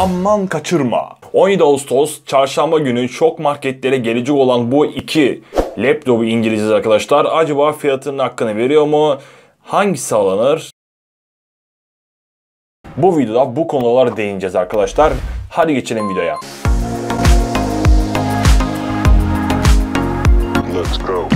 Aman kaçırma. 17 Ağustos çarşamba günü çok marketlere gelecek olan bu iki laptopu İngilizce arkadaşlar. Acaba fiyatının hakkını veriyor mu? Hangisi alınır? Bu videoda bu konulara değineceğiz arkadaşlar. Hadi geçelim videoya. Let's go.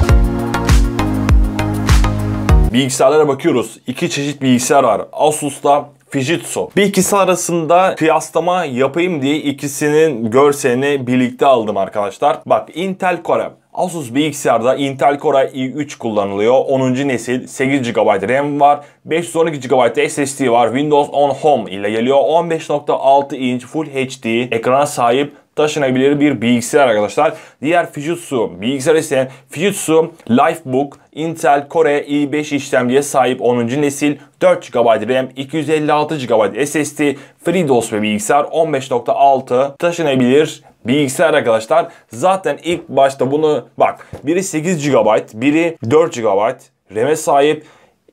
Bilgisayarlara bakıyoruz. İki çeşit bilgisayar var. Asus'ta Fujitsu. Bir ikisi arasında kıyaslama yapayım diye ikisinin görselini birlikte aldım arkadaşlar. Bak Intel Core Asus bilgisayarda Intel Core i3 kullanılıyor. 10. nesil 8 GB RAM var. 512 GB SSD var. Windows 10 Home ile geliyor. 15.6 inç Full HD ekrana sahip taşınabilir bir bilgisayar arkadaşlar. Diğer Fujitsu bilgisayar ise Fujitsu Lifebook Intel Core i5 işlemciye sahip 10. nesil 4 GB RAM, 256 GB SSD, FreeDOS ve bilgisayar 15.6 taşınabilir bilgisayar arkadaşlar. Zaten ilk başta bunu bak biri 8 GB, biri 4 GB RAM'e sahip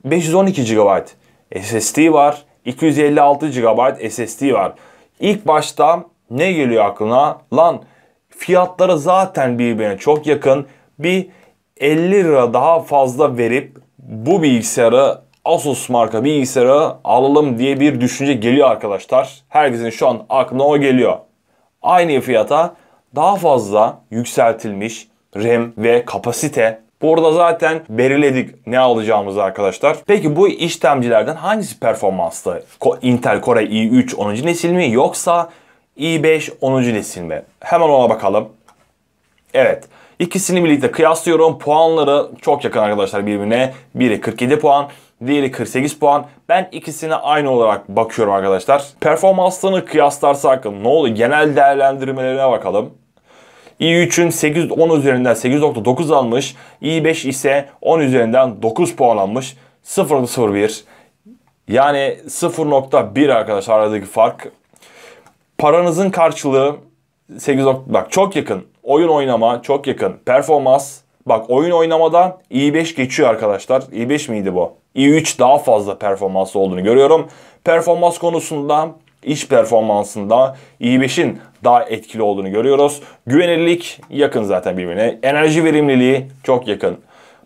512 GB SSD var. 256 GB SSD var. İlk başta ne geliyor aklına? Lan fiyatları zaten birbirine çok yakın. Bir 50 lira daha fazla verip bu bilgisayarı Asus marka bilgisayarı alalım diye bir düşünce geliyor arkadaşlar. Herkesin şu an aklına o geliyor. Aynı fiyata daha fazla yükseltilmiş RAM ve kapasite. Burada zaten belirledik ne alacağımızı arkadaşlar. Peki bu işlemcilerden hangisi performanslı? Intel Core i3 10. nesil mi yoksa i5 10. nesil mi? Hemen ona bakalım. Evet. İkisini birlikte kıyaslıyorum. Puanları çok yakın arkadaşlar birbirine. Biri 47 puan, diğeri 48 puan. Ben ikisine aynı olarak bakıyorum arkadaşlar. Performanslarını kıyaslarsak ne oluyor? Genel değerlendirmelerine bakalım. i3'ün 8 10 üzerinden 8.9 almış. i5 ise 10 üzerinden 9 puan almış. 0.01 yani 0.1 arkadaşlar aradaki fark paranızın karşılığı 8 bak çok yakın. Oyun oynama çok yakın. Performans bak oyun oynamada i5 geçiyor arkadaşlar. i5 miydi bu? i3 daha fazla performansı olduğunu görüyorum. Performans konusunda iş performansında i5'in daha etkili olduğunu görüyoruz. Güvenirlik yakın zaten birbirine. Enerji verimliliği çok yakın.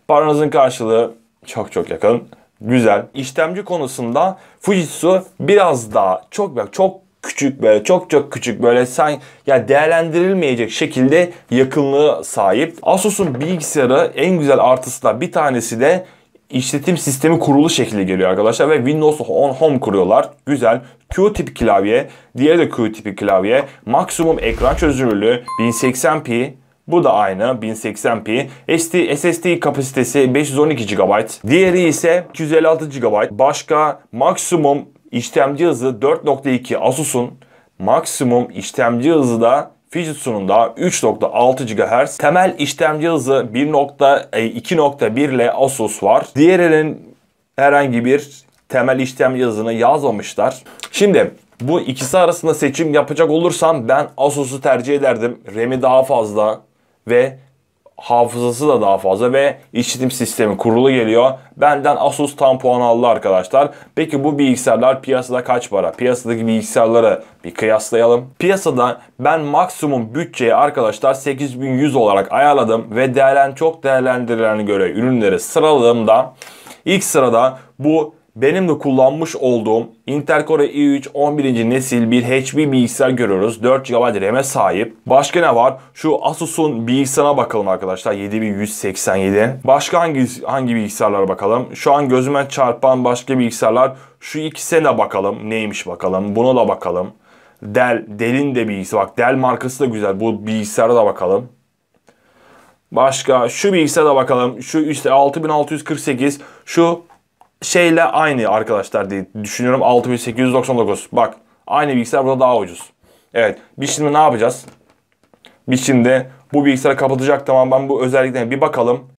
Paranızın karşılığı çok çok yakın. Güzel. İşlemci konusunda Fujitsu biraz daha çok bak çok küçük böyle çok çok küçük böyle sen ya değerlendirilmeyecek şekilde yakınlığı sahip. Asus'un bilgisayarı en güzel artısından bir tanesi de işletim sistemi kurulu şekli geliyor arkadaşlar ve Windows 10 Home kuruyorlar. Güzel. Q tip klavye, diğeri de Q tipi klavye. Maksimum ekran çözünürlüğü 1080p bu da aynı 1080p. SD, SSD kapasitesi 512 GB. Diğeri ise 256 GB. Başka maksimum işlemci hızı 4.2 Asus'un maksimum işlemci hızı da Fujitsu'nun da 3.6 GHz temel işlemci hızı 1.2.1 ile Asus var. Diğerinin herhangi bir temel işlemci hızını yazmamışlar. Şimdi bu ikisi arasında seçim yapacak olursam ben Asus'u tercih ederdim. RAM'i daha fazla ve hafızası da daha fazla ve işletim sistemi kurulu geliyor. Benden Asus tam puan aldı arkadaşlar. Peki bu bilgisayarlar piyasada kaç para? Piyasadaki bilgisayarları bir kıyaslayalım. Piyasada ben maksimum bütçeyi arkadaşlar 8100 olarak ayarladım ve değerlen çok değerlendirilene göre ürünleri sıraladığımda ilk sırada bu benim de kullanmış olduğum Intel Core i3 11. nesil bir HP bilgisayar görüyoruz. 4 GB RAM'e sahip. Başka ne var? Şu Asus'un bilgisayarına bakalım arkadaşlar. 7187. Başka hangi, hangi bilgisayarlara bakalım? Şu an gözüme çarpan başka bilgisayarlar. Şu ikisine de bakalım. Neymiş bakalım. Buna da bakalım. Dell. Dell'in de bilgisi. Bak Dell markası da güzel. Bu bilgisayara da bakalım. Başka şu bilgisayara da bakalım. Şu işte 6648. Şu şeyle aynı arkadaşlar diye düşünüyorum. 6899. Bak aynı bilgisayar burada daha ucuz. Evet. Biz şimdi ne yapacağız? Biz şimdi bu bilgisayarı kapatacak tamam ben bu özelliklerine bir bakalım.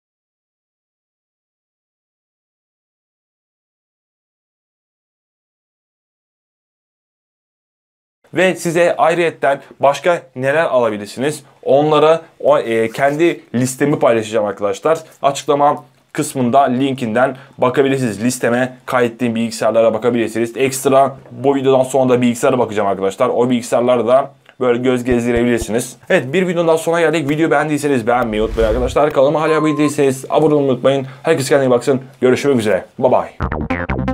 Ve size ayrıyetten başka neler alabilirsiniz? Onlara o, e, kendi listemi paylaşacağım arkadaşlar. Açıklama kısmında linkinden bakabilirsiniz. Listeme kaydettiğim bilgisayarlara bakabilirsiniz. Ekstra bu videodan sonra da bilgisayara bakacağım arkadaşlar. O bilgisayarlarda da böyle göz gezdirebilirsiniz. Evet bir daha sonra geldik. Video beğendiyseniz beğenmeyi unutmayın arkadaşlar. Kanalıma hala abone değilseniz abone olmayı unutmayın. Herkes kendine baksın. Görüşmek üzere. Bye bye.